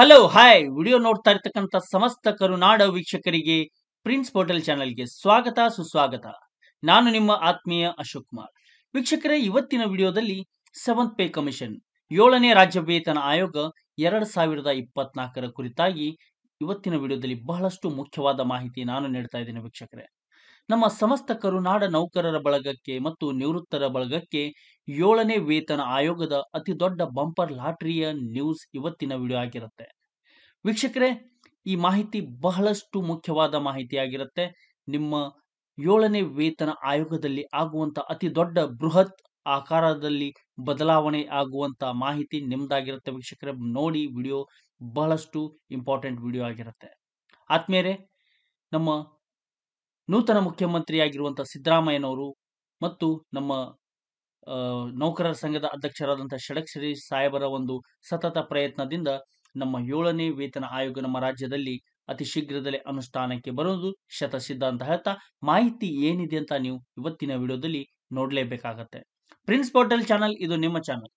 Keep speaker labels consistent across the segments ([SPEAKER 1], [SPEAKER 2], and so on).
[SPEAKER 1] hello hi video ನೋಡ್ತಾ ಇರ್ತಕ್ಕಂಥ ಸಮಸ್ತ ಕರುನಾಡ ವೀಕ್ಷಕರಿಗೆ ಪ್ರಿನ್ಸ್ ಪೋರ್ಟಲ್ ಚಾನೆಲ್ಗೆ ಸ್ವಾಗತ ಸುಸ್ವಾಗತ ನಾನು ನಿಮ್ಮ ಆತ್ಮೀಯ ಅಶೋಕ್ ಕುಮಾರ್ ವೀಕ್ಷಕರೇ ಇವತ್ತಿನ ವಿಡಿಯೋದಲ್ಲಿ ಸೆವೆಂತ್ ಪೇ ಕಮಿಷನ್ ಏಳನೇ ರಾಜ್ಯ ವೇತನ ಆಯೋಗ ಎರಡು ಸಾವಿರದ ಇಪ್ಪತ್ನಾಲ್ಕರ ಕುರಿತಾಗಿ ಇವತ್ತಿನ ವಿಡಿಯೋದಲ್ಲಿ ಬಹಳಷ್ಟು ಮುಖ್ಯವಾದ ಮಾಹಿತಿ ನಾನು ನೀಡ್ತಾ ಇದ್ದೇನೆ ವೀಕ್ಷಕರೇ ನಮ್ಮ ಸಮಸ್ತ ಕರುನಾಡ ನೌಕರರ ಬಳಗಕ್ಕೆ ಮತ್ತು ನಿವೃತ್ತರ ಬಳಗಕ್ಕೆ ಏಳನೇ ವೇತನ ಆಯೋಗದ ಅತಿ ದೊಡ್ಡ ಬಂಪರ್ ಲಾಟ್ರಿಯ ನ್ಯೂಸ್ ಇವತ್ತಿನ ವಿಡಿಯೋ ಆಗಿರುತ್ತೆ ವೀಕ್ಷಕರೇ ಈ ಮಾಹಿತಿ ಬಹಳಷ್ಟು ಮುಖ್ಯವಾದ ಮಾಹಿತಿ ಆಗಿರುತ್ತೆ ನಿಮ್ಮ ಏಳನೇ ವೇತನ ಆಯೋಗದಲ್ಲಿ ಆಗುವಂತ ಅತಿ ದೊಡ್ಡ ಬೃಹತ್ ಆಕಾರದಲ್ಲಿ ಬದಲಾವಣೆ ಆಗುವಂತ ಮಾಹಿತಿ ನಿಮ್ದಾಗಿರುತ್ತೆ ವೀಕ್ಷಕರೇ ನೋಡಿ ವಿಡಿಯೋ ಬಹಳಷ್ಟು ಇಂಪಾರ್ಟೆಂಟ್ ವಿಡಿಯೋ ಆಗಿರುತ್ತೆ ಆದ್ಮೇಲೆ ನಮ್ಮ ನೂತನ ಮುಖ್ಯಮಂತ್ರಿಯಾಗಿರುವಂಥ ಸಿದ್ದರಾಮಯ್ಯನವರು ಮತ್ತು ನಮ್ಮ ನೌಕರರ ಸಂಘದ ಅಧ್ಯಕ್ಷರಾದಂಥ ಷಡಕ್ಷರಿ ಸಾಹೇಬರ ಒಂದು ಸತತ ಪ್ರಯತ್ನದಿಂದ ನಮ್ಮ ಏಳನೇ ವೇತನ ಆಯೋಗ ನಮ್ಮ ರಾಜ್ಯದಲ್ಲಿ ಅತಿ ಶೀಘ್ರದಲ್ಲೇ ಅನುಷ್ಠಾನಕ್ಕೆ ಬರುವುದು ಶತಸಿದ್ಧ ಅಂತ ಹೇಳ್ತಾ ಮಾಹಿತಿ ಏನಿದೆ ಅಂತ ನೀವು ಇವತ್ತಿನ ವಿಡಿಯೋದಲ್ಲಿ ನೋಡಲೇಬೇಕಾಗತ್ತೆ ಪ್ರಿನ್ಸ್ ಪೋರ್ಟಲ್ ಚಾನಲ್ ಇದು ನಿಮ್ಮ ಚಾನಲ್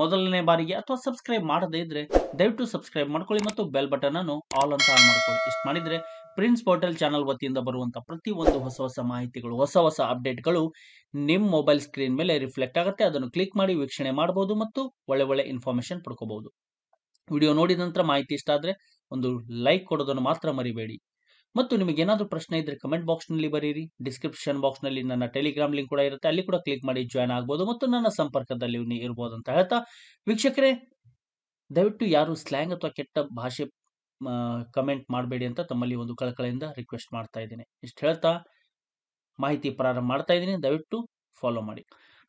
[SPEAKER 1] ಮೊದಲನೇ ಬಾರಿಗೆ ಅಥವಾ ಸಬ್ಸ್ಕ್ರೈಬ್ ಮಾಡದೇ ಇದ್ರೆ ದಯವಿಟ್ಟು ಸಬ್ಸ್ಕ್ರೈಬ್ ಮಾಡ್ಕೊಳ್ಳಿ ಮತ್ತು ಬೆಲ್ ಬಟನ್ ಅನ್ನು ಆಲ್ ಅಂತ ಆನ್ ಮಾಡ್ಕೊಳ್ಳಿ ಇಷ್ಟು ಮಾಡಿದ್ರೆ ಪ್ರಿನ್ಸ್ ಪೋರ್ಟಲ್ ಚಾನಲ್ ವತಿಯಿಂದ ಪ್ರತಿ ಪ್ರತಿಯೊಂದು ಹೊಸ ಹೊಸ ಮಾಹಿತಿಗಳು ಹೊಸ ಹೊಸ ಅಪ್ಡೇಟ್ಗಳು ನಿಮ್ಮ ಮೊಬೈಲ್ ಸ್ಕ್ರೀನ್ ಮೇಲೆ ರಿಫ್ಲೆಕ್ಟ್ ಆಗುತ್ತೆ ಅದನ್ನು ಕ್ಲಿಕ್ ಮಾಡಿ ವೀಕ್ಷಣೆ ಮಾಡಬಹುದು ಮತ್ತು ಒಳ್ಳೆ ಒಳ್ಳೆ ಇನ್ಫಾರ್ಮೇಶನ್ ಪಡ್ಕೋಬಹುದು ವಿಡಿಯೋ ನೋಡಿದ ನಂತರ ಮಾಹಿತಿ ಇಷ್ಟ ಆದರೆ ಒಂದು ಲೈಕ್ ಕೊಡೋದನ್ನು ಮಾತ್ರ ಮರಿಬೇಡಿ ಮತ್ತು ನಿಮಗೆ ಏನಾದರೂ ಪ್ರಶ್ನೆ ಇದ್ರೆ ಕಮೆಂಟ್ ನಲ್ಲಿ ಬರೀರಿ ಡಿಸ್ಕ್ರಿಪ್ಷನ್ ನಲ್ಲಿ ನನ್ನ ಟೆಲಿಗ್ರಾಮ್ ಲಿಂಕ್ ಕೂಡ ಇರುತ್ತೆ ಅಲ್ಲಿ ಕೂಡ ಕ್ಲಿಕ್ ಮಾಡಿ ಜಾಯ್ನ್ ಆಗಬಹುದು ಮತ್ತು ನನ್ನ ಸಂಪರ್ಕದಲ್ಲಿ ಇರ್ಬೋದು ಅಂತ ಹೇಳ್ತಾ ವೀಕ್ಷಕರೇ ದಯವಿಟ್ಟು ಯಾರು ಸ್ಲ್ಯಾಂಗ್ ಅಥವಾ ಕೆಟ್ಟ ಭಾಷೆ ಕಮೆಂಟ್ ಮಾಡಬೇಡಿ ಅಂತ ತಮ್ಮಲ್ಲಿ ಒಂದು ಕಳಕಳಿಯಿಂದ ರಿಕ್ವೆಸ್ಟ್ ಮಾಡ್ತಾ ಇದ್ದೀನಿ ಇಷ್ಟು ಹೇಳ್ತಾ ಮಾಹಿತಿ ಪ್ರಾರಂಭ ಮಾಡ್ತಾ ಇದ್ದೀನಿ ದಯವಿಟ್ಟು ಫಾಲೋ ಮಾಡಿ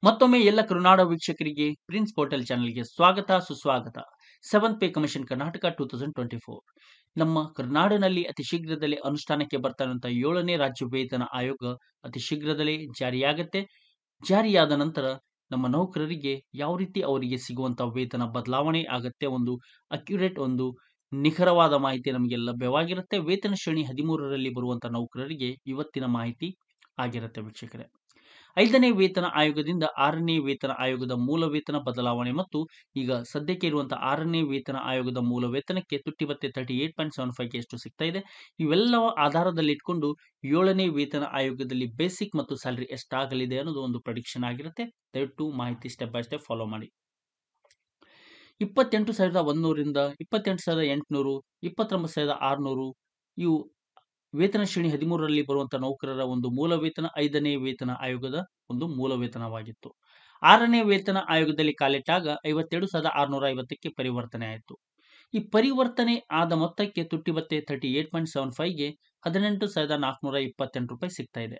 [SPEAKER 1] ಮತ್ತೊಮ್ಮೆ ಎಲ್ಲ ಕರುನಾಡ ವೀಕ್ಷಕರಿಗೆ ಪ್ರಿನ್ಸ್ ಪೋರ್ಟಲ್ ಚಾನಲ್ಗೆ ಸ್ವಾಗತ ಸುಸ್ವಾಗತ seventh pay commission Karnataka two thousand twenty four ನಮ್ಮ ಕರ್ನಾಡಿನಲ್ಲಿ ಅತಿ ಶೀಘ್ರದಲ್ಲೇ ಅನುಷ್ಠಾನಕ್ಕೆ ಬರ್ತಾರಂಥ ಏಳನೇ ರಾಜ್ಯ ವೇತನ ಆಯೋಗ ಅತಿ ಶೀಘ್ರದಲ್ಲೇ ಜಾರಿಯಾಗತ್ತೆ ಜಾರಿಯಾದ ನಂತರ ನಮ್ಮ ನೌಕರರಿಗೆ ಯಾವ ರೀತಿ ಅವರಿಗೆ ಸಿಗುವಂತಹ ವೇತನ ಬದಲಾವಣೆ ಆಗತ್ತೆ ಒಂದು ಅಕ್ಯುರೇಟ್ ಒಂದು ನಿಖರವಾದ ಮಾಹಿತಿ ನಮಗೆ ಲಭ್ಯವಾಗಿರುತ್ತೆ ವೇತನ ಶ್ರೇಣಿ ಹದಿಮೂರರಲ್ಲಿ ಬರುವಂತಹ ನೌಕರರಿಗೆ ಇವತ್ತಿನ ಮಾಹಿತಿ ಆಗಿರುತ್ತೆ ವೀಕ್ಷಕರೇ ಐದನೇ ವೇತನ ಆಯೋಗದಿಂದ ಆರನೇ ವೇತನ ಆಯೋಗದ ಮೂಲ ವೇತನ ಬದಲಾವಣೆ ಮತ್ತು ಈಗ ಸದ್ಯಕ್ಕೆ ಇರುವಂತಹ ಆರನೇ ವೇತನ ಆಯೋಗದ ಮೂಲ ವೇತನಕ್ಕೆ ತುಟ್ಟಿ ಬತ್ತೆ thirty eight point seven five ಎಷ್ಟು ಸಿಗ್ತಾ ಇದೆ ಇವೆಲ್ಲವ ಆಧಾರದಲ್ಲಿ ಇಟ್ಕೊಂಡು ಏಳನೇ ವೇತನ ಆಯೋಗದಲ್ಲಿ ಬೇಸಿಕ್ ಮತ್ತು ಸ್ಯಾಲರಿ ಎಷ್ಟಾಗಲಿದೆ ಅನ್ನೋದು ಒಂದು ಪ್ರಡಿಕ್ಷನ್ ಆಗಿರುತ್ತೆ ದಯವಿಟ್ಟು ಮಾಹಿತಿ ಸ್ಟೆಪ್ ಬೈ ಸ್ಟೆಪ್ ಫಾಲೋ ಮಾಡಿ ಇಪ್ಪತ್ತೆಂಟು ಸಾವಿರದ ಒಂದೂರಿಂದ ಇಪ್ಪತ್ತೆಂಟು ಸಾವಿರದ ಎಂಟುನೂರು ಇಪ್ಪತ್ತೊಂಬತ್ತು ಸಾವಿರದ ಆರುನೂರು ಇವು ವೇತನ ಶ್ರೇಣಿ ಹದಿಮೂರರಲ್ಲಿ ಬರುವಂತಹ ನೌಕರರ ಒಂದು ಮೂಲ ವೇತನ ಐದನೇ ವೇತನ ಆಯೋಗದ ಒಂದು ಮೂಲ ವೇತನವಾಗಿತ್ತು ಆರನೇ ವೇತನ ಆಯೋಗದಲ್ಲಿ ಕಾಲಿಟ್ಟಾಗ ಐವತ್ತೆರಡು ಸಾವಿರದ ಆರುನೂರ ಐವತ್ತಕ್ಕೆ ಪರಿವರ್ತನೆ ಆಯಿತು ಈ ಪರಿವರ್ತನೆ ಆದ ಮೊತ್ತಕ್ಕೆ ತುಟ್ಟಿಬತ್ತೆ ತರ್ಟಿ ಏಟ್ ಪಾಯಿಂಟ್ ಸೆವೆನ್ ಫೈವ್ಗೆ ಹದಿನೆಂಟು ಸಾವಿರದ ನಾಲ್ಕುನೂರ ಇಪ್ಪತ್ತೆಂಟು ರೂಪಾಯಿ ಸಿಗ್ತಾ ಇದೆ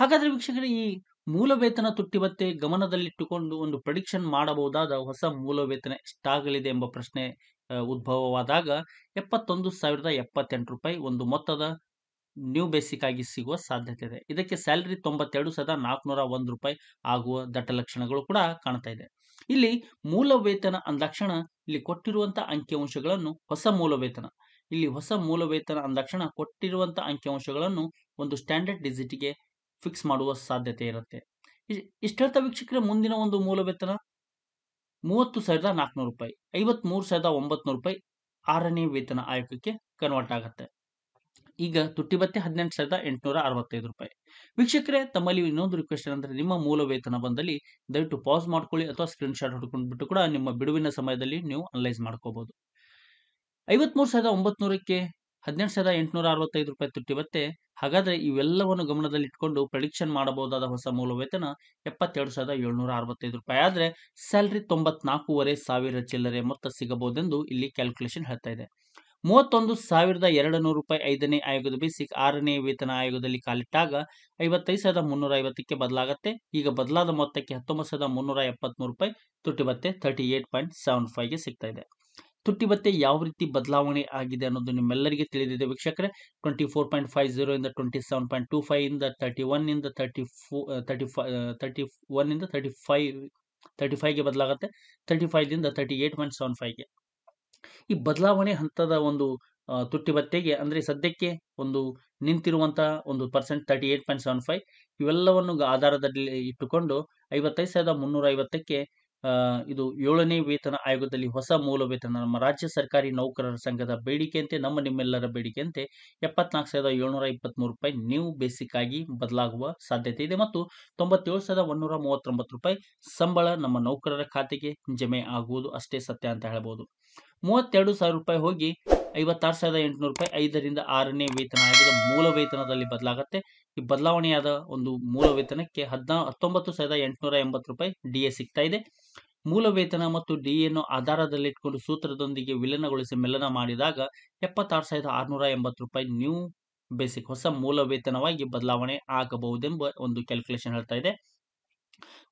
[SPEAKER 1] ಹಾಗಾದ್ರೆ ವೀಕ್ಷಕರೇ ಈ ಮೂಲ ವೇತನ ತುಟ್ಟಿಬತ್ತೆ ಗಮನದಲ್ಲಿಟ್ಟುಕೊಂಡು ಒಂದು ಪ್ರಡಿಕ್ಷನ್ ಮಾಡಬಹುದಾದ ಹೊಸ ಮೂಲ ವೇತನ ಎಷ್ಟಾಗಲಿದೆ ಎಂಬ ಪ್ರಶ್ನೆ ಉದ್ಭವವಾದಾಗ ಎಪ್ಪತ್ತೊಂದು ಸಾವಿರದ ಎಪ್ಪತ್ತೆಂಟು ರೂಪಾಯಿ ಒಂದು ಮೊತ್ತದ ನ್ಯೂ ಬೇಸಿಕ್ ಆಗಿ ಸಿಗುವ ಸಾಧ್ಯತೆ ಇದೆ ಇದಕ್ಕೆ ಸ್ಯಾಲರಿ ತೊಂಬತ್ತೆರಡು ಸಾವಿರದ ನಾಲ್ಕುನೂರ ಒಂದು ರೂಪಾಯಿ ಆಗುವ ದಟ್ಟ ಲಕ್ಷಣಗಳು ಕೂಡ ಕಾಣ್ತಾ ಇದೆ ಇಲ್ಲಿ ಮೂಲ ವೇತನ ಅಂದಾಕ್ಷಣ ಇಲ್ಲಿ ಕೊಟ್ಟಿರುವಂತಹ ಅಂಕಿಅಂಶಗಳನ್ನು ಹೊಸ ಮೂಲ ವೇತನ ಇಲ್ಲಿ ಹೊಸ ಮೂಲ ವೇತನ ಅಂದಾಕ್ಷಣ ಕೊಟ್ಟಿರುವಂತಹ ಅಂಕಿಅಂಶಗಳನ್ನು ಒಂದು ಸ್ಟ್ಯಾಂಡರ್ಡ್ ಡಿಜಿಟ್ಗೆ ಫಿಕ್ಸ್ ಮಾಡುವ ಸಾಧ್ಯತೆ ಇರುತ್ತೆ ಇಷ್ಟರ್ಥ ವೀಕ್ಷಕರ ಮುಂದಿನ ಒಂದು ಮೂಲ ವೇತನ ಮೂವತ್ತು ಸಾವಿರದ ನಾಲ್ಕುನೂರು ರೂಪಾಯಿ ಐವತ್ಮೂರು ಸಾವಿರದ ಒಂಬತ್ತು ರೂಪಾಯಿ ಆರನೇ ವೇತನ ಆಯೋಗಕ್ಕೆ ಕನ್ವರ್ಟ್ ಆಗುತ್ತೆ ಈಗ ತುಟ್ಟಿ ಭತ್ತೆ ಹದಿನೆಂಟು ಸಾವಿರದ ಎಂಟುನೂರ ಅರವತ್ತೈದು ರೂಪಾಯಿ ವೀಕ್ಷಕರೇ ತಮ್ಮಲ್ಲಿ ಇನ್ನೊಂದು ರಿಕ್ವೆಸ್ಟ್ ಅಂದ್ರೆ ನಿಮ್ಮ ಮೂಲ ವೇತನ ಬಂದಲ್ಲಿ ದಯವಿಟ್ಟು ಪಾಸ್ ಮಾಡ್ಕೊಳ್ಳಿ ಅಥವಾ ಸ್ಕ್ರೀನ್ ಶಾಟ್ ಹೊಡ್ಕೊಂಡ್ಬಿಟ್ಟು ಕೂಡ ನಿಮ್ಮ ಬಿಡುವಿನ ಸಮಯದಲ್ಲಿ ನೀವು ಅನಲೈಸ್ ಮಾಡ್ಕೋಬಹುದು ಐವತ್ಮೂರು ಸಾವಿರದ ಒಂಬತ್ನೂರಕ್ಕೆ ಹದಿನೆಂಟು ಸಾವಿರದ ಎಂಟುನೂರ ಅರವತ್ತೈದು ರೂಪಾಯಿ ತುಟ್ಟಿ ಭತ್ತೆ ಹಾಗಾದ್ರೆ ಇವೆಲ್ಲವನ್ನು ಇಟ್ಕೊಂಡು ಪ್ರೆಡಿಕ್ಷನ್ ಮಾಡಬಹುದಾದ ಹೊಸ ಮೂಲ ವೇತನ ಎಪ್ಪತ್ತೆರಡು ಸಾವಿರದ ಏಳ್ನೂರ ಅರವತ್ತೈದು ರೂಪಾಯಿ ಆದ್ರೆ ಸ್ಯಾಲ್ರಿ ತೊಂಬತ್ನಾಲ್ಕೂವರೆ ಸಾವಿರ ಚಿಲ್ಲರೆ ಮೊತ್ತ ಸಿಗಬಹುದೆಂದು ಇಲ್ಲಿ ಕ್ಯಾಲ್ಕುಲೇಷನ್ ಹೇಳ್ತಾ ಇದೆ ಮೂವತ್ತೊಂದು ಸಾವಿರದ ಎರಡು ನೂರು ರೂಪಾಯಿ ಐದನೇ ಆಯೋಗದ ಬೇಸಿಕ್ ಆರನೇ ವೇತನ ಆಯೋಗದಲ್ಲಿ ಕಾಲಿಟ್ಟಾಗ ಐವತ್ತೈದು ಸಾವಿರದ ಮುನ್ನೂರ ಐವತ್ತಕ್ಕೆ ಬದಲಾಗುತ್ತೆ ಈಗ ಬದಲಾದ ಮೊತ್ತಕ್ಕೆ ಹತ್ತೊಂಬತ್ತು ಸಾವಿರದ ಮುನ್ನೂರ ಎಪ್ಪತ್ತ್ಮೂರು ರೂಪಾಯಿ ತುಟ್ಟಿ ಭತ್ತೆ ತರ್ಟಿ ಏಟ್ ಪಾಯಿಂಟ್ ಸೆವೆನ್ ಫೈವ್ಗೆ ಸಿಗ್ತಾ ಇದೆ ತುಟ್ಟಿ ಭತ್ತೆ ಯಾವ ರೀತಿ ಬದಲಾವಣೆ ಆಗಿದೆ ಅನ್ನೋದು ನಿಮ್ಮೆಲ್ಲರಿಗೆ ತಿಳಿದಿದೆ ವೀಕ್ಷಕರೇ twenty four point five zero ಇಂದ twenty seven point two five ಇಂದ ತರ್ಟಿ ಒನ್ ಇಂದ thirty four thirty five thirty one ಇಂದ ತರ್ಟಿ ಫೈವ್ ತರ್ಟಿ ಫೈವ್ಗೆ ಬದಲಾಗುತ್ತೆ ತರ್ಟಿ ಫೈವ್ ಇಂದ ತರ್ಟಿ ಏಯ್ಟ್ ಪಾಯಿಂಟ್ ಸೆವೆನ್ ಫೈವ್ಗೆ ಈ ಬದಲಾವಣೆ ಹಂತದ ಒಂದು ತುಟ್ಟಿ ಬತ್ತೆಗೆ ಅಂದರೆ ಸದ್ಯಕ್ಕೆ ಒಂದು ನಿಂತಿರುವಂತಹ ಒಂದು percent thirty eight point seven five ಇವೆಲ್ಲವನ್ನು ಆಧಾರದಲ್ಲಿ ಇಟ್ಟುಕೊಂಡು ಐವತ್ತೈದು ಸಾವಿರದ ಮುನ್ನೂರ ಐವತ್ತಕ್ಕೆ ಇದು ಏಳನೇ ವೇತನ ಆಯೋಗದಲ್ಲಿ ಹೊಸ ಮೂಲ ವೇತನ ನಮ್ಮ ರಾಜ್ಯ ಸರ್ಕಾರಿ ನೌಕರರ ಸಂಘದ ಬೇಡಿಕೆಯಂತೆ ನಮ್ಮ ನಿಮ್ಮೆಲ್ಲರ ಬೇಡಿಕೆಯಂತೆ ಎಪ್ಪತ್ನಾಲ್ಕು ಸಾವಿರದ ಏಳ್ನೂರ ಇಪ್ಪತ್ತ್ಮೂರು ರೂಪಾಯಿ ನೀವು ಬೇಸಿಕ್ ಆಗಿ ಬದಲಾಗುವ ಸಾಧ್ಯತೆ ಇದೆ ಮತ್ತು ತೊಂಬತ್ತೇಳು ಸಾವಿರದ ಒಂದೂರ ಮೂವತ್ತೊಂಬತ್ತು ರೂಪಾಯಿ ಸಂಬಳ ನಮ್ಮ ನೌಕರರ ಖಾತೆಗೆ ಜಮೆ ಆಗುವುದು ಅಷ್ಟೇ ಸತ್ಯ ಅಂತ ಹೇಳ್ಬೋದು ಮೂವತ್ತೆರಡು ಸಾವಿರ ರೂಪಾಯಿ ಹೋಗಿ ಐವತ್ತಾರು ಸಾವಿರದ ಎಂಟುನೂರು ರೂಪಾಯಿ ಐದರಿಂದ ಆರನೇ ವೇತನ ಆಗಿದೆ ಮೂಲ ವೇತನದಲ್ಲಿ ಬದಲಾಗುತ್ತೆ ಈ ಬದಲಾವಣೆಯಾದ ಒಂದು ಮೂಲ ವೇತನಕ್ಕೆ ಹದಿನಾ ಹತ್ತೊಂಬತ್ತು ಸಾವಿರದ ಎಂಟುನೂರ ಎಂಬತ್ತು ರೂಪಾಯಿ ಡಿ ಎ ಸಿಗ್ತಾ ಇದೆ ಮೂಲ ವೇತನ ಮತ್ತು ಡಿಎನ್ನು ಆಧಾರದಲ್ಲಿಟ್ಕೊಂಡು ಸೂತ್ರದೊಂದಿಗೆ ವಿಲೀನಗೊಳಿಸಿ ಮಿಲನ ಮಾಡಿದಾಗ ಎಪ್ಪತ್ತಾರು ಸಾವಿರದ ಆರುನೂರ ಎಂಬತ್ತು ರೂಪಾಯಿ ನ್ಯೂ ಬೇಸಿಕ್ ಹೊಸ ಮೂಲ ವೇತನವಾಗಿ ಬದಲಾವಣೆ ಆಗಬಹುದೆಂಬ ಒಂದು ಕ್ಯಾಲ್ಕುಲೇಷನ್ ಹೇಳ್ತಾ ಇದೆ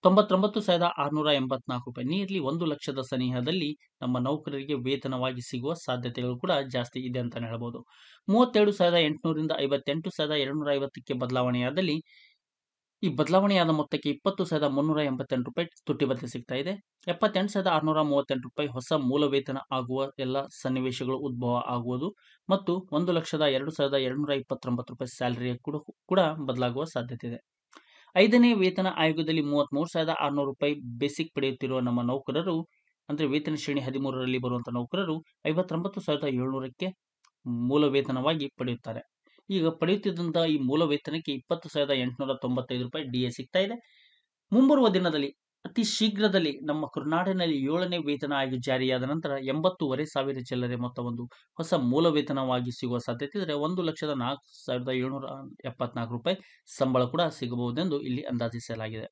[SPEAKER 1] ತೊಂಬತ್ತೊಂಬತ್ತು ಸಾವಿರದ ಆರುನೂರ ಎಂಬತ್ನಾಲ್ಕು ರೂಪಾಯಿ ನಿಯರ್ಲಿ ಒಂದು ಲಕ್ಷದ ಸನಿಹದಲ್ಲಿ ನಮ್ಮ ನೌಕರರಿಗೆ ವೇತನವಾಗಿ ಸಿಗುವ ಸಾಧ್ಯತೆಗಳು ಕೂಡ ಜಾಸ್ತಿ ಇದೆ ಅಂತಾನೆ ಹೇಳ್ಬೋದು ಮೂವತ್ತೆರಡು ಸಾವಿರದ ಎಂಟುನೂರಿಂದ ಐವತ್ತೆಂಟು ಸಾವಿರದ ಎರಡುನೂರ ಐವತ್ತಕ್ಕೆ ಬದಲಾವಣೆಯಾದಲ್ಲಿ ಈ ಬದಲಾವಣೆಯಾದ ಮೊತ್ತಕ್ಕೆ ಇಪ್ಪತ್ತು ಸಾವಿರದ ಮುನ್ನೂರ ಎಂಬತ್ತೆಂಟು ರೂಪಾಯಿ ತುಟ್ಟಿ ಬದಲಿ ಸಿಗ್ತಾ ಇದೆ ಎಪ್ಪತ್ತೆಂಟು ಸಾವಿರದ ಆರುನೂರ ಮೂವತ್ತೆಂಟು ರೂಪಾಯಿ ಹೊಸ ಮೂಲ ವೇತನ ಆಗುವ ಎಲ್ಲ ಸನ್ನಿವೇಶಗಳು ಉದ್ಭವ ಆಗುವುದು ಮತ್ತು ಒಂದು ಲಕ್ಷದ ಎರಡು ಸಾವಿರದ ಎರಡುನೂರ ಇಪ್ಪತ್ತೊಂಬತ್ತು ರೂಪಾಯಿ ಸ್ಯಾಲರಿಯ ಕೂಡ ಕೂಡ ಬದಲಾಗುವ ಸಾಧ್ಯತೆ ಇದೆ ಐದನೇ ವೇತನ ಆಯೋಗದಲ್ಲಿ ಮೂವತ್ತ್ ಮೂರು ಸಾವಿರದ ಆರುನೂರು ರೂಪಾಯಿ ಬೇಸಿಕ್ ಪಡೆಯುತ್ತಿರುವ ನಮ್ಮ ನೌಕರರು ಅಂದರೆ ವೇತನ ಶ್ರೇಣಿ ಹದಿಮೂರರಲ್ಲಿ ಬರುವಂಥ ನೌಕರರು ಐವತ್ತೊಂಬತ್ತು ಸಾವಿರದ ಏಳ್ನೂರಕ್ಕೆ ಮೂಲ ವೇತನವಾಗಿ ಪಡೆಯುತ್ತಾರೆ ಈಗ ಪಡೆಯುತ್ತಿದ್ದಂತಹ ಈ ಮೂಲ ವೇತನಕ್ಕೆ ಇಪ್ಪತ್ತು ಸಾವಿರದ ಎಂಟುನೂರ ತೊಂಬತ್ತೈದು ರೂಪಾಯಿ ಡಿ ಎ ಸಿಗ್ತಾ ಇದೆ ಮುಂಬರುವ ದಿನದಲ್ಲಿ ಅತಿ ಶೀಘ್ರದಲ್ಲಿ ನಮ್ಮ ಕರ್ನಾಟಕದಲ್ಲಿ ಏಳನೇ ವೇತನ ಆಗಿ ಜಾರಿಯಾದ ನಂತರ ಎಂಬತ್ತೂವರೆ ಸಾವಿರ ಚಿಲ್ಲರೆ ಒಂದು ಹೊಸ ಮೂಲ ವೇತನವಾಗಿ ಸಿಗುವ ಸಾಧ್ಯತೆ ಇದ್ದರೆ ಒಂದು ಲಕ್ಷದ ನಾಲ್ಕು ಸಾವಿರದ ಏಳ್ನೂರ ಎಪ್ಪತ್ನಾಲ್ಕು ರೂಪಾಯಿ ಸಂಬಳ ಕೂಡ ಸಿಗಬಹುದೆಂದು ಇಲ್ಲಿ ಅಂದಾಜಿಸಲಾಗಿದೆ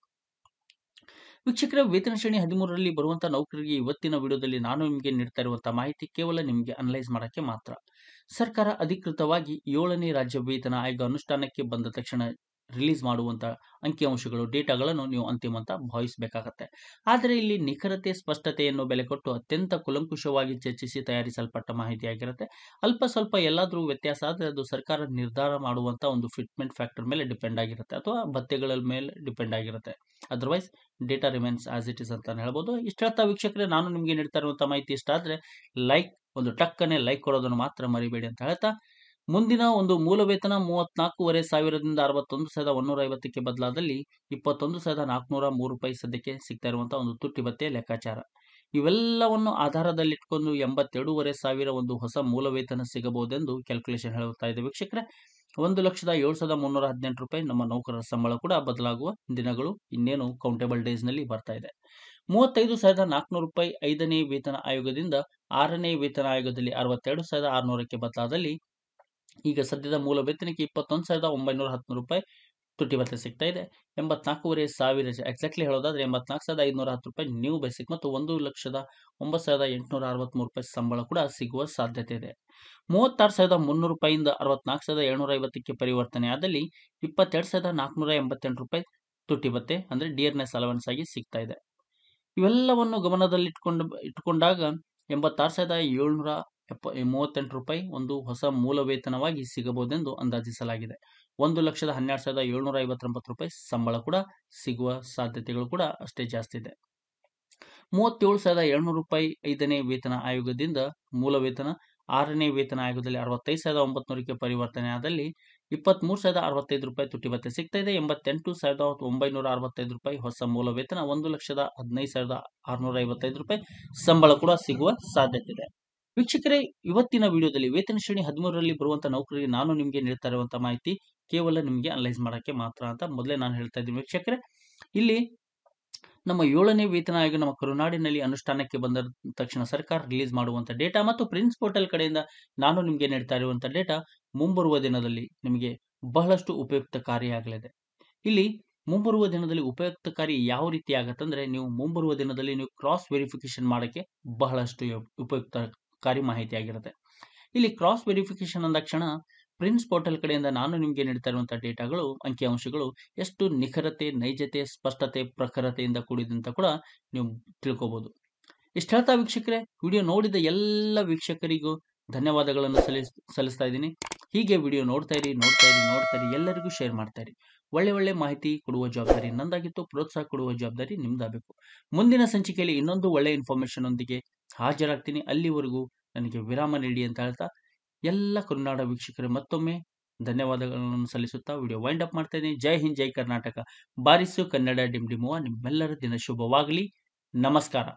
[SPEAKER 1] ವೀಕ್ಷಕರ ವೇತನ ಶ್ರೇಣಿ ಹದಿಮೂರರಲ್ಲಿ ಬರುವಂತಹ ನೌಕರಿಗೆ ಇವತ್ತಿನ ವಿಡಿಯೋದಲ್ಲಿ ನಾನು ನಿಮಗೆ ನೀಡ್ತಾ ಇರುವಂತಹ ಮಾಹಿತಿ ಕೇವಲ ನಿಮಗೆ ಅನಲೈಸ್ ಮಾಡೋಕ್ಕೆ ಮಾತ್ರ ಸರ್ಕಾರ ಅಧಿಕೃತವಾಗಿ ಏಳನೇ ರಾಜ್ಯ ವೇತನ ಆಯೋಗ ಅನುಷ್ಠಾನಕ್ಕೆ ಬಂದ ತಕ್ಷಣ ರಿಲೀಸ್ ಮಾಡುವಂಥ ಅಂಕಿಅಂಶಗಳು ಡೇಟಾಗಳನ್ನು ನೀವು ಅಂತಿಮ ಅಂತ ಭಾವಿಸಬೇಕಾಗತ್ತೆ ಆದರೆ ಇಲ್ಲಿ ನಿಖರತೆ ಸ್ಪಷ್ಟತೆಯನ್ನು ಬೆಲೆ ಕೊಟ್ಟು ಅತ್ಯಂತ ಕುಲಂಕುಷವಾಗಿ ಚರ್ಚಿಸಿ ತಯಾರಿಸಲ್ಪಟ್ಟ ಮಾಹಿತಿಯಾಗಿರುತ್ತೆ ಅಲ್ಪ ಸ್ವಲ್ಪ ಎಲ್ಲಾದರೂ ವ್ಯತ್ಯಾಸ ಆದರೆ ಅದು ಸರ್ಕಾರ ನಿರ್ಧಾರ ಮಾಡುವಂಥ ಒಂದು ಫಿಟ್ಮೆಂಟ್ ಫ್ಯಾಕ್ಟರ್ ಮೇಲೆ ಡಿಪೆಂಡ್ ಆಗಿರುತ್ತೆ ಅಥವಾ ಭತ್ತೆಗಳ ಮೇಲೆ ಡಿಪೆಂಡ್ ಆಗಿರುತ್ತೆ otherwise data remains as it is ಅಂತ ಹೇಳ್ಬೋದು ಇಷ್ಟ ಹೇಳ್ತಾ ವೀಕ್ಷಕರೇ ನಾನು ನಿಮಗೆ ನೀಡ್ತಾ ಇರುವಂಥ ಮಾಹಿತಿ ಇಷ್ಟ ಆದರೆ ಲೈಕ್ ಒಂದು ಟಕ್ಕನೆ ಲೈಕ್ ಕೊಡೋದನ್ನು ಮಾತ್ರ ಮರಿಬೇಡಿ ಅಂತ ಹೇಳ್ತಾ ಮುಂದಿನ ಒಂದು ಮೂಲ ವೇತನ ಮೂವತ್ನಾಲ್ಕೂವರೆ ಸಾವಿರದಿಂದ ಅರವತ್ತೊಂದು ಸಾವಿರದ ಒಂದೂರ ಐವತ್ತಕ್ಕೆ ಬದಲಾದಲ್ಲಿ ಇಪ್ಪತ್ತೊಂದು ಸಾವಿರದ ನಾಲ್ಕುನೂರ ಮೂರು ರೂಪಾಯಿ ಸದ್ಯಕ್ಕೆ ಸಿಗ್ತಾ ಇರುವಂಥ ಒಂದು ತುಟ್ಟಿ ಬತ್ತೆ ಲೆಕ್ಕಾಚಾರ ಇವೆಲ್ಲವನ್ನು ಆಧಾರದಲ್ಲಿಟ್ಕೊಂಡು ಎಂಬತ್ತೆರಡೂವರೆ ಸಾವಿರ ಒಂದು ಹೊಸ ಮೂಲ ವೇತನ ಸಿಗಬಹುದೆಂದು ಕ್ಯಾಲ್ಕುಲೇಷನ್ ಹೇಳುತ್ತಾ ಇದೆ ವೀಕ್ಷಕರೇ ಒಂದು ಲಕ್ಷದ ಏಳು ಸಾವಿರದ ಮುನ್ನೂರ ಹದಿನೆಂಟು ರೂಪಾಯಿ ನಮ್ಮ ನೌಕರರ ಸಂಬಳ ಕೂಡ ಬದಲಾಗುವ ದಿನಗಳು ಇನ್ನೇನು ಕೌಂಟೇಬಲ್ ಡೇಸ್ನಲ್ಲಿ ಬರ್ತಾ ಇದೆ ಮೂವತ್ತೈದು ಸಾವಿರದ ನಾಲ್ಕುನೂರು ರೂಪಾಯಿ ಐದನೇ ವೇತನ ಆಯೋಗದಿಂದ ಆರನೇ ವೇತನ ಆಯೋಗದಲ್ಲಿ ಅರವತ್ತೆರಡು ಸಾವಿರದ ಆರುನೂರಕ್ಕೆ ಬದಲಾದಲ್ಲಿ ಈಗ ಸದ್ಯದ ಮೂಲ ವೇತನಕ್ಕೆ ಇಪ್ಪತ್ತೊಂದು ಸಾವಿರದ ಒಂಬೈನೂರ ಹತ್ನೂರು ರೂಪಾಯಿ ತುಟಿ ಭತ್ತೆ ಸಿಗ್ತಾ ಇದೆ ಎಂಬತ್ನಾಲ್ಕೂವರೆ ಸಾವಿರ ಎಕ್ಸಾಕ್ಟ್ಲಿ ಹೇಳೋದಾದ್ರೆ ಎಂಬತ್ನಾಲ್ಕು ಸಾವಿರದ ಐದುನೂರ ಹತ್ತು ರೂಪಾಯಿ ನ್ಯೂ ಬೇಸಿಕ್ ಮತ್ತು ಒಂದು ಲಕ್ಷದ ಒಂಬತ್ತು ಸಾವಿರದ ಎಂಟುನೂರ ಅರವತ್ತ್ಮೂರು ರೂಪಾಯಿ ಸಂಬಳ ಕೂಡ ಸಿಗುವ ಸಾಧ್ಯತೆ ಇದೆ ಮೂವತ್ತಾರು ಸಾವಿರದ ಮುನ್ನೂರು ರೂಪಾಯಿಂದ ಅರವತ್ನಾಲ್ಕು ಸಾವಿರದ ಏಳ್ನೂರ ಐವತ್ತಕ್ಕೆ ಪರಿವರ್ತನೆ ಆದಲ್ಲಿ ಇಪ್ಪತ್ತೆರಡು ಸಾವಿರದ ನಾಲ್ಕುನೂರ ಎಂಬತ್ತೆಂಟು ರೂಪಾಯಿ ತುಟ್ಟಿ ಭತ್ತೆ ಅಂದರೆ ಡಿಯರ್ನೆಸ್ ಅಲವೆನ್ಸ್ ಆಗಿ ಸಿಗ್ತಾ ಇದೆ ಇವೆಲ್ಲವನ್ನು ಗಮನದಲ್ಲಿಟ್ಕೊಂಡು ಇಟ್ಕೊಂಡಾಗ ಎಂಬತ್ತಾರು ಸಾವಿರದ ಏಳ್ನೂರ ಎಪ್ಪ ಮೂವತ್ತೆಂಟು ರೂಪಾಯಿ ಒಂದು ಹೊಸ ಮೂಲ ವೇತನವಾಗಿ ಸಿಗಬಹುದೆಂದು ಅಂದಾಜಿಸಲಾಗಿದೆ ಒಂದು ಲಕ್ಷದ ಹನ್ನೆರಡು ಸಾವಿರದ ಏಳ್ನೂರ ಐವತ್ತೊಂಬತ್ತು ರೂಪಾಯಿ ಸಂಬಳ ಕೂಡ ಸಿಗುವ ಸಾಧ್ಯತೆಗಳು ಕೂಡ ಅಷ್ಟೇ ಜಾಸ್ತಿ ಇದೆ ಮೂವತ್ತೇಳು ಸಾವಿರದ ಏಳ್ನೂರು ರೂಪಾಯಿ ಐದನೇ ವೇತನ ಆಯೋಗದಿಂದ ಮೂಲ ವೇತನ ಆರನೇ ವೇತನ ಆಯೋಗದಲ್ಲಿ ಅರವತ್ತೈದು ಸಾವಿರದ ಒಂಬತ್ನೂರಕ್ಕೆ ಪರಿವರ್ತನೆ ಆದಲ್ಲಿ ಇಪ್ಪತ್ತ್ಮೂರು ಸಾವಿರದ ಅರವತ್ತೈದು ರೂಪಾಯಿ ಭತ್ತೆ ಸಿಗ್ತಾ ಇದೆ ಎಂಬತ್ತೆಂಟು ಸಾವಿರದ ಒಂಬೈನೂರ ಅರವತ್ತೈದು ರೂಪಾಯಿ ಹೊಸ ಮೂಲ ವೇತನ ಒಂದು ಲಕ್ಷದ ಹದಿನೈದು ಸಾವಿರದ ಆರುನೂರ ಐವತ್ತೈದು ರೂಪಾಯಿ ಸಂಬಳ ಕೂಡ ಸಿಗುವ ಸಾಧ್ಯತೆ ಇದೆ ವೀಕ್ಷಕರೇ ಇವತ್ತಿನ ವಿಡಿಯೋದಲ್ಲಿ ವೇತನ ಶ್ರೇಣಿ ಹದಿಮೂರರಲ್ಲಿ ಬರುವಂತಹ ನೌಕರಿಗೆ ನಾನು ನಿಮಗೆ ನೀಡ್ತಾ ಇರುವಂತಹ ಮಾಹಿತಿ ಕೇವಲ ನಿಮಗೆ ಅನಲೈಸ್ ಮಾಡೋಕ್ಕೆ ಮಾತ್ರ ಅಂತ ಮೊದಲೇ ನಾನು ಹೇಳ್ತಾ ಇದ್ದೀನಿ ವೀಕ್ಷಕರೇ ಇಲ್ಲಿ ನಮ್ಮ ಏಳನೇ ವೇತನ ಆಯೋಗ ನಮ್ಮ ಕರುನಾಡಿನಲ್ಲಿ ಅನುಷ್ಠಾನಕ್ಕೆ ಬಂದ ತಕ್ಷಣ ಸರ್ಕಾರ ರಿಲೀಸ್ ಮಾಡುವಂಥ ಡೇಟಾ ಮತ್ತು ಪ್ರಿನ್ಸ್ ಪೋರ್ಟಲ್ ಕಡೆಯಿಂದ ನಾನು ನಿಮಗೆ ನೀಡ್ತಾ ಇರುವಂತಹ ಡೇಟಾ ಮುಂಬರುವ ದಿನದಲ್ಲಿ ನಿಮಗೆ ಬಹಳಷ್ಟು ಉಪಯುಕ್ತಕಾರಿಯಾಗಲಿದೆ ಇಲ್ಲಿ ಮುಂಬರುವ ದಿನದಲ್ಲಿ ಉಪಯುಕ್ತಕಾರಿ ಯಾವ ರೀತಿ ಆಗತ್ತಂದ್ರೆ ನೀವು ಮುಂಬರುವ ದಿನದಲ್ಲಿ ನೀವು ಕ್ರಾಸ್ ವೆರಿಫಿಕೇಶನ್ ಮಾಡೋಕ್ಕೆ ಬಹಳಷ್ಟು ಉಪಯುಕ್ತ ಮಾಹಿತಿ ಆಗಿರುತ್ತೆ ಇಲ್ಲಿ ಕ್ರಾಸ್ ವೆರಿಫಿಕೇಶನ್ ಅಂದಾಕ್ಷಣ ಪ್ರಿನ್ಸ್ ಪೋರ್ಟಲ್ ಕಡೆಯಿಂದ ನಾನು ನಿಮಗೆ ನೀಡ್ತಾ ಇರುವಂಥ ಡೇಟಾಗಳು ಅಂಕಿಅಂಶಗಳು ಎಷ್ಟು ನಿಖರತೆ ನೈಜತೆ ಸ್ಪಷ್ಟತೆ ಪ್ರಖರತೆಯಿಂದ ಕೂಡಿದೆ ಅಂತ ಕೂಡ ನೀವು ತಿಳ್ಕೊಬಹುದು ಇಷ್ಟ ಹೇಳ್ತಾ ವೀಕ್ಷಕರೇ ವಿಡಿಯೋ ನೋಡಿದ ಎಲ್ಲ ವೀಕ್ಷಕರಿಗೂ ಧನ್ಯವಾದಗಳನ್ನು ಸಲ್ಲಿಸ್ ಸಲ್ಲಿಸ್ತಾ ಇದ್ದೀನಿ ಹೀಗೆ ವಿಡಿಯೋ ನೋಡ್ತಾ ಇರಿ ನೋಡ್ತಾ ಇರಿ ನೋಡ್ತಾ ಇರಿ ಎಲ್ಲರಿಗೂ ಶೇರ್ ಮಾಡ್ತಾ ಇರಿ ಒಳ್ಳೆ ಒಳ್ಳೆ ಮಾಹಿತಿ ಕೊಡುವ ಜವಾಬ್ದಾರಿ ನಂದಾಗಿತ್ತು ಪ್ರೋತ್ಸಾಹ ಕೊಡುವ ಜವಾಬ್ದಾರಿ ನಿಮ್ದಾಗಬೇಕು ಮುಂದಿನ ಸಂಚಿಕೆಯಲ್ಲಿ ಇನ್ನೊಂದು ಒಳ್ಳೆ ಇನ್ಫಾರ್ಮೇಶನ್ ಒಂದಿಗೆ ಹಾಜರಾಗ್ತೀನಿ ಅಲ್ಲಿವರೆಗೂ ನನಗೆ ವಿರಾಮ ನೀಡಿ ಅಂತ ಹೇಳ್ತಾ ಎಲ್ಲ ಕರುನಾಡ ವೀಕ್ಷಕರು ಮತ್ತೊಮ್ಮೆ ಧನ್ಯವಾದಗಳನ್ನು ಸಲ್ಲಿಸುತ್ತಾ ವಿಡಿಯೋ ವೈಂಡ್ ಅಪ್ ಮಾಡ್ತೇನೆ ಜೈ ಹಿಂದ್ ಜೈ ಕರ್ನಾಟಕ ಬಾರಿಸು ಕನ್ನಡ ಡಿಮ್ ಡಿಮುವ ನಿಮ್ಮೆಲ್ಲರ ದಿನ ಶುಭವಾಗಲಿ ನಮಸ್ಕಾರ